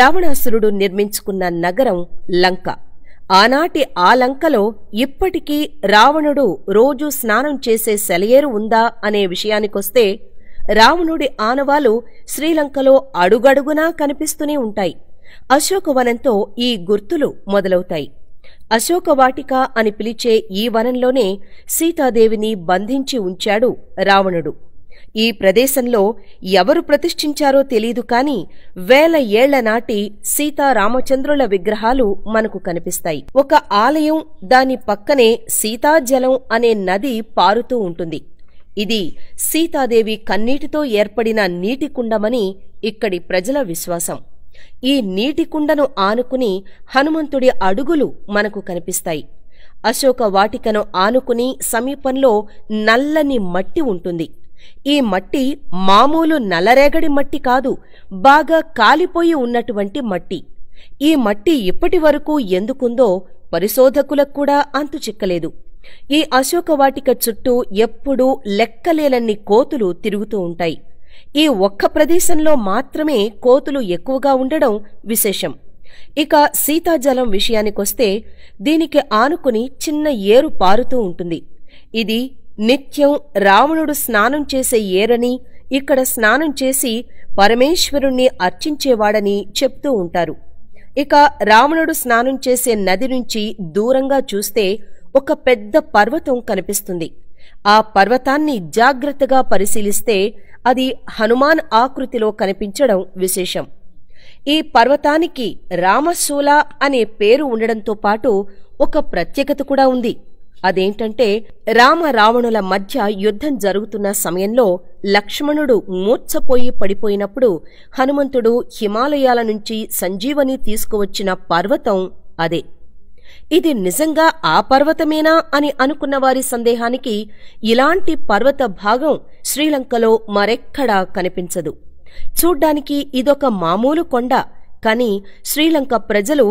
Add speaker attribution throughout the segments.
Speaker 1: రావణాసురుడు నిర్మించుకున్న నగరం లంక ఆనాటి ఆ లంకలో ఇప్పటికీ రావణుడు రోజూ స్నానం చేసే సెలయేరు ఉందా అనే విషయానికొస్తే రావణుడి ఆనవాలు శ్రీలంకలో అడుగడుగునా కనిపిస్తూనే ఉంటాయి అశోకవనంతో ఈ గుర్తులు మొదలవుతాయి అశోకవాటిక అని పిలిచే ఈ వనంలోనే సీతాదేవిని బంధించి ఉంచాడు రావణుడు ఈ ప్రదేశంలో ఎవరు ప్రతిష్ఠించారో తెలీదు కాని వేల ఏళ్ల నాటి సీతారామచంద్రుల విగ్రహాలు మనకు కనిపిస్తాయి ఒక ఆలయం దాని పక్కనే సీతాజలం అనే నది పారుతూ ఉంటుంది ఇది సీతాదేవి కన్నీటితో ఏర్పడిన నీటికుండమని ఇక్కడి ప్రజల విశ్వాసం ఈ నీటికుండను ఆనుకుని హనుమంతుడి అడుగులు మనకు కనిపిస్తాయి అశోక వాటికను ఆనుకుని సమీపంలో నల్లని మట్టి ఉంటుంది ఈ మట్టి మామూలు నల్లరేగడి మట్టి కాదు బాగా కాలిపోయి ఉన్నటువంటి మట్టి ఈ మట్టి ఇప్పటి వరకు ఎందుకుందో పరిశోధకులకు కూడా అంతు చిక్కలేదు ఈ అశోకవాటిక చుట్టూ ఎప్పుడూ లెక్కలేలన్ని కోతులు తిరుగుతూ ఉంటాయి ఈ ఒక్క ప్రదేశంలో మాత్రమే కోతులు ఎక్కువగా ఉండడం విశేషం ఇక సీతాజలం విషయానికొస్తే దీనికి ఆనుకుని చిన్న ఏరు పారుతూ ఉంటుంది ఇది నిత్యం రావణుడు స్నానం చేసే ఏరని ఇక్కడ స్నానం చేసి పరమేశ్వరుణ్ణి అర్చించేవాడని చెప్తూ ఉంటారు ఇక రావణుడు స్నానం చేసే నది నుంచి దూరంగా చూస్తే ఒక పెద్ద పర్వతం కనిపిస్తుంది ఆ పర్వతాన్ని జాగ్రత్తగా పరిశీలిస్తే అది హనుమాన్ ఆకృతిలో కనిపించడం విశేషం ఈ పర్వతానికి రామశూల అనే పేరు ఉండడంతో పాటు ఒక ప్రత్యేకత కూడా ఉంది అదేంటంటే రామ రావణుల మధ్య యుద్ధం జరుగుతున్న సమయంలో లక్ష్మణుడు మూర్ఛపోయి పడిపోయినప్పుడు హనుమంతుడు హిమాలయాల నుంచి సంజీవని తీసుకువచ్చిన పర్వతం అదే ఇది నిజంగా ఆ పర్వతమేనా అని అనుకున్న వారి సందేహానికి ఇలాంటి పర్వత భాగం శ్రీలంకలో మరెక్కడా కనిపించదు చూడ్డానికి ఇదొక మామూలు కొండ కానీ శ్రీలంక ప్రజలు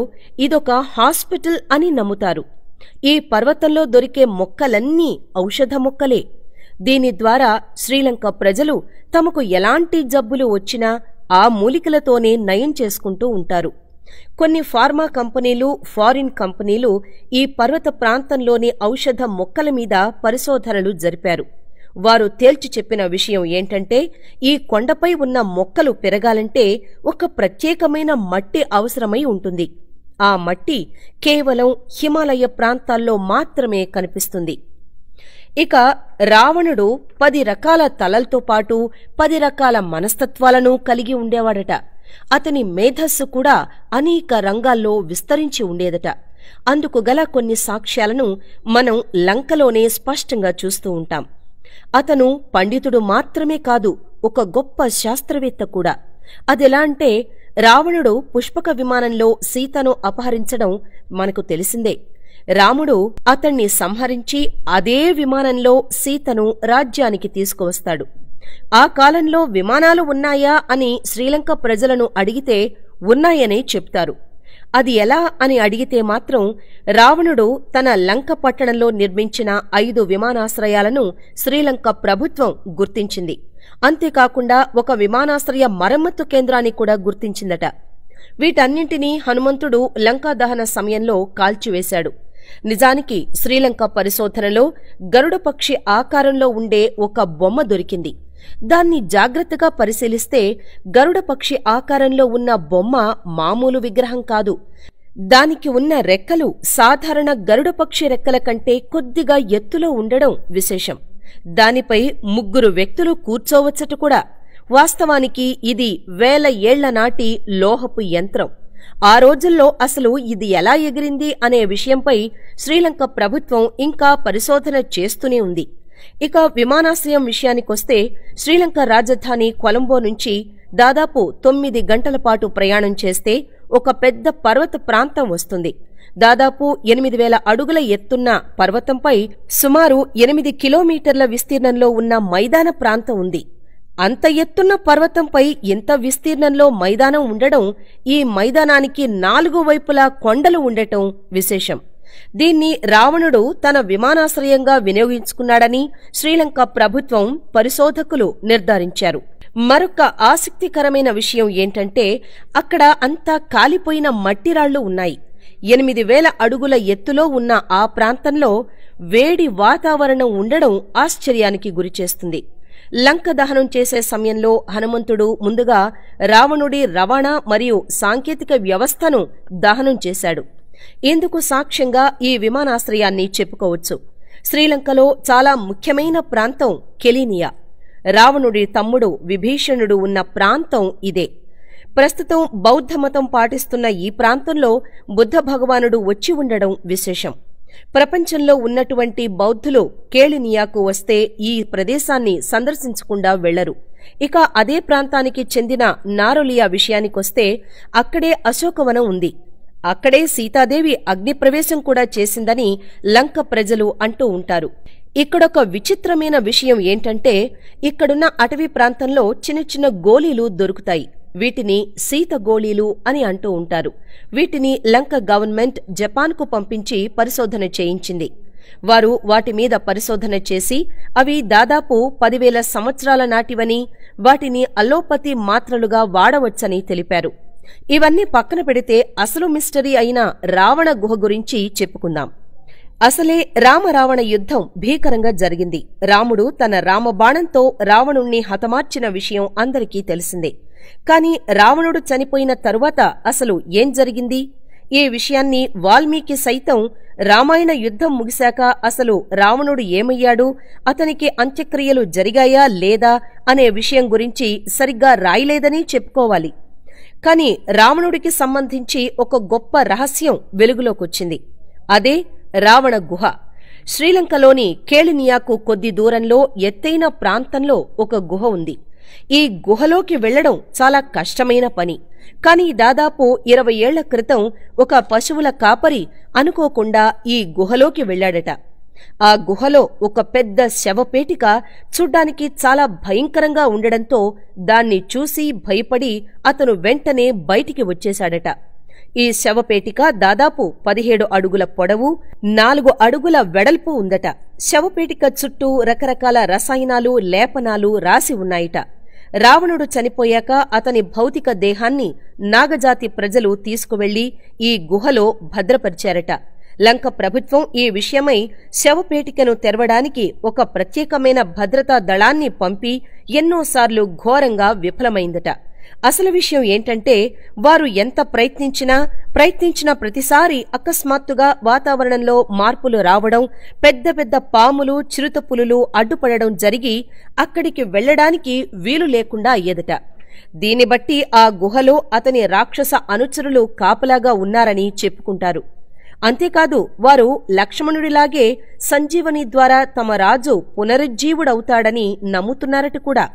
Speaker 1: ఇదొక హాస్పిటల్ అని నమ్ముతారు ఈ పర్వతంలో దొరికే మొక్కలన్నీ ఔషధ మొక్కలే దీని ద్వారా శ్రీలంక ప్రజలు తమకు ఎలాంటి జబ్బులు వచ్చినా ఆ మూలికలతోనే నయం చేసుకుంటూ ఉంటారు కొన్ని ఫార్మా కంపెనీలు ఫారిన్ కంపెనీలు ఈ పర్వత ప్రాంతంలోని ఔషధ మొక్కల మీద పరిశోధనలు జరిపారు వారు తేల్చి చెప్పిన విషయం ఏంటంటే ఈ కొండపై ఉన్న మొక్కలు పెరగాలంటే ఒక ప్రత్యేకమైన మట్టి అవసరమై ఉంటుంది ఆ మట్టి కేవలం హిమాలయ ప్రాంతాల్లో మాత్రమే కనిపిస్తుంది ఇక రావణుడు పది రకాల తలలతో పాటు పది రకాల మనస్తత్వాలను కలిగి ఉండేవాడట అతని మేధస్సు కూడా అనేక రంగాల్లో విస్తరించి ఉండేదట అందుకు గల కొన్ని సాక్ష్యాలను మనం లంకలోనే స్పష్టంగా చూస్తూ ఉంటాం అతను పండితుడు మాత్రమే కాదు ఒక గొప్ప శాస్త్రవేత్త కూడా అదెలా అంటే రావణుడు పుష్పక విమానంలో సీతను అపహరించడం మనకు తెలిసిందే రాముడు అతణ్ణి సంహరించి అదే విమానంలో సీతను రాజ్యానికి తీసుకువస్తాడు ఆ కాలంలో విమానాలు ఉన్నాయా అని శ్రీలంక ప్రజలను అడిగితే ఉన్నాయనే చెప్తారు అది ఎలా అని అడిగితే మాత్రం రావణుడు తన లంక పట్టణంలో నిర్మించిన ఐదు విమానాశ్రయాలను శ్రీలంక ప్రభుత్వం గుర్తించింది అంతేకాకుండా ఒక విమానాశ్రయ మరమ్మత్తు కేంద్రాన్ని కూడా గుర్తించిందట వీటన్నింటినీ హనుమంతుడు లంకా దహన సమయంలో కాల్చివేశాడు నిజానికి శ్రీలంక పరిశోధనలో గరుడపక్షి ఆకారంలో ఉండే ఒక బొమ్మ దొరికింది దాన్ని జాగ్రత్తగా పరిశీలిస్తే గరుడపక్షి ఆకారంలో ఉన్న బొమ్మ మామూలు విగ్రహం కాదు దానికి ఉన్న రెక్కలు సాధారణ గరుడపక్షి రెక్కల కంటే కొద్దిగా ఎత్తులో ఉండడం విశేషం దానిపై ముగ్గురు వ్యక్తులు కూర్చోవచ్చట కూడా వాస్తవానికి ఇది వేల ఏళ్ల నాటి లోహపు యంత్రం ఆ రోజుల్లో అసలు ఇది ఎలా ఎగిరింది అనే విషయంపై శ్రీలంక ప్రభుత్వం ఇంకా పరిశోధన చేస్తూనే ఉంది ఇక విమానాశ్రయం విషయానికొస్తే శ్రీలంక రాజధాని కొలంబో నుంచి దాదాపు తొమ్మిది గంటల పాటు ప్రయాణం చేస్తే ఒక పెద్ద పర్వత ప్రాంతం వస్తుంది దాదాపు ఎనిమిది వేల అడుగుల ఎత్తున్న పర్వతంపై సుమారు ఎనిమిది కిలోమీటర్ల విస్తీర్ణంలో ఉన్న మైదాన ప్రాంతం ఉంది అంత ఎత్తున్న పర్వతంపై ఇంత విస్తీర్ణంలో మైదానం ఉండడం ఈ మైదానానికి నాలుగు వైపులా కొండలు ఉండటం విశేషం దీన్ని రావణుడు తన విమానాశ్రయంగా వినియోగించుకున్నాడని శ్రీలంక ప్రభుత్వం పరిశోధకులు నిర్ధారించారు మరొక ఆసక్తికరమైన విషయం ఏంటంటే అక్కడ అంతా కాలిపోయిన మట్టిరాళ్లు ఉన్నాయి ఎనిమిది వేల అడుగుల ఎత్తులో ఉన్న ఆ ప్రాంతంలో వేడి వాతావరణం ఉండడం ఆశ్చర్యానికి గురిచేస్తుంది లంక దహనం చేసే సమయంలో హనుమంతుడు ముందుగా రావణుడి రవాణా మరియు సాంకేతిక వ్యవస్థను దహనం చేశాడు ఇందుకు సాక్ష్యంగా ఈ విమానాశ్రయాన్ని చెప్పుకోవచ్చు శ్రీలంకలో చాలా ముఖ్యమైన ప్రాంతం కెలీనియా రావణుడి తమ్ముడు విభీషణుడు ఉన్న ప్రాంతం ఇదే ప్రస్తుతం బౌద్ధ మతం పాటిస్తున్న ఈ ప్రాంతంలో బుద్ధ భగవానుడు వచ్చి ఉండడం విశేషం ప్రపంచంలో ఉన్నటువంటి బౌద్ధులు కేళినియాకు వస్తే ఈ ప్రదేశాన్ని సందర్శించకుండా వెళ్లరు ఇక అదే ప్రాంతానికి చెందిన నారులియా విషయానికొస్తే అక్కడే అశోకవనం ఉంది అక్కడే సీతాదేవి అగ్నిప్రవేశం కూడా చేసిందని లంక ప్రజలు అంటూ ఉంటారు ఇక్కడొక విచిత్రమైన విషయం ఏంటంటే ఇక్కడున్న అటవీ ప్రాంతంలో చిన్న చిన్న గోళీలు దొరుకుతాయి వీటిని సీత గోళీలు అని అంటూ ఉంటారు వీటిని లంక గవర్నమెంట్ జపాన్కు పంపించి పరిశోధన చేయించింది వారు వాటి మీద పరిశోధన చేసి అవి దాదాపు పదివేల సంవత్సరాల నాటివని వాటిని అలోపతి మాత్రలుగా వాడవచ్చని తెలిపారు ఇవన్నీ పక్కన పెడితే అసలు మిస్టరీ అయిన రావణ గుహ గురించి చెప్పుకుందాం అసలే రామరావణ యుద్ధం భీకరంగా జరిగింది రాముడు తన రామబాణంతో రావణుణ్ణి హతమార్చిన విషయం అందరికీ తెలిసిందే కాని రావణుడు చనిపోయిన తరువాత అసలు ఏం జరిగింది ఈ విషయాన్ని వాల్మీకి సైతం రామాయణ యుద్ధం ముగిశాక అసలు రావణుడు ఏమయ్యాడు అతనికి అంత్యక్రియలు జరిగాయా లేదా అనే విషయం గురించి సరిగ్గా రాయలేదని చెప్పుకోవాలి కాని రావణుడికి సంబంధించి ఒక గొప్ప రహస్యం వెలుగులోకొచ్చింది అదే రావణ గుహ శ్రీలంకలోని కేళినియాకు కొద్ది దూరంలో ఎత్తైన ప్రాంతంలో ఒక గుహ ఉంది ఈ గుహలోకి వెళ్లడం చాలా కష్టమైన పని కాని దాదాపు ఇరవై ఏళ్ల క్రితం ఒక పశువుల కాపరి అనుకోకుండా ఈ గుహలోకి వెళ్లాడట ఆ గుహలో ఒక పెద్ద శవపేటిక చూడ్డానికి చాలా భయంకరంగా ఉండడంతో దాన్ని చూసి భయపడి అతను వెంటనే బయటికి వచ్చేశాడట ఈ శవపేటిక దాదాపు పదిహేడు అడుగుల పొడవు నాలుగు అడుగుల వెడల్పు ఉందట శవపేటిక చుట్టూ రకరకాల రసాయనాలు లేపనాలు రాసి ఉన్నాయిట రావణుడు చనిపోయాక అతని భౌతిక దేహాన్ని నాగజాతి ప్రజలు తీసుకువెళ్లి ఈ గుహలో భద్రపరిచారట లంక ప్రభుత్వం ఈ విషయమై శవపేటికను తెరవడానికి ఒక ప్రత్యేకమైన భద్రతా దళాన్ని పంపి ఎన్నోసార్లు ఘోరంగా విఫలమైందట అసలు విషయం ఏంటంటే వారు ఎంత ప్రయత్నించినా ప్రయత్నించిన ప్రతిసారి అకస్మాత్తుగా వాతావరణంలో మార్పులు రావడం పెద్ద పెద్ద పాములు పులులు అడ్డుపడడం జరిగి అక్కడికి వెళ్లడానికి వీలు లేకుండా అయ్యదట దీన్ని బట్టి ఆ గుహలో అతని రాక్షస అనుచరులు కాపలాగా ఉన్నారని చెప్పుకుంటారు అంతేకాదు వారు లక్ష్మణుడిలాగే సంజీవని ద్వారా తమ రాజు పునరుజ్జీవుడవుతాడని నమ్ముతున్నారట కూడా